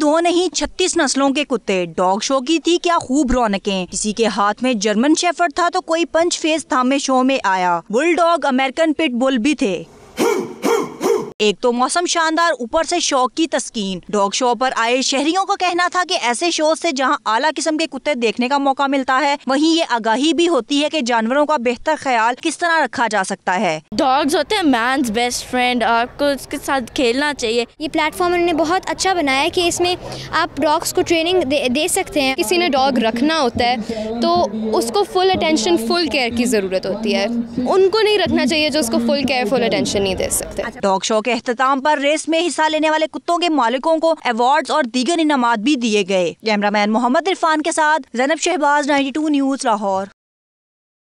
दो नहीं छत्तीस नस्लों के कुत्ते डॉग शो की थी क्या खूब रौनकें किसी के हाथ में जर्मन शेफर्ड था तो कोई पंच फेस थामे शो में आया bulldog American pit bull भी थे एक तो मौसम शानदार ऊपर से शौक की तस्कीन डॉग शो पर आए शहरियों का कहना था कि ऐसे शो से जहां आला किस्म के कुत्ते देखने का मौका मिलता है वहीं ये आगाही भी होती है कि जानवरों का बेहतर ख्याल किस तरह रखा जा सकता है डॉग्स होते हैं मैं बेस्ट फ्रेंड आपको उसके साथ खेलना चाहिए ये प्लेटफॉर्म उन्होंने बहुत अच्छा बनाया है इसमें आप डॉग्स को ट्रेनिंग दे, दे सकते हैं किसी ने डॉग रखना होता है तो उसको फुल अटेंशन फुल केयर की ज़रूरत होती है उनको नहीं रखना चाहिए जो उसको फुल केयर फुल अटेंशन नहीं दे सकते डॉग शो के के अख्ताम पर रेस में हिस्सा लेने वाले कुत्तों के मालिकों को अवार्ड और दीगर इनाम भी दिए गए मैन मोहम्मद इरफान के साथ जैनब शहबाज नाइन्टी न्यूज लाहौर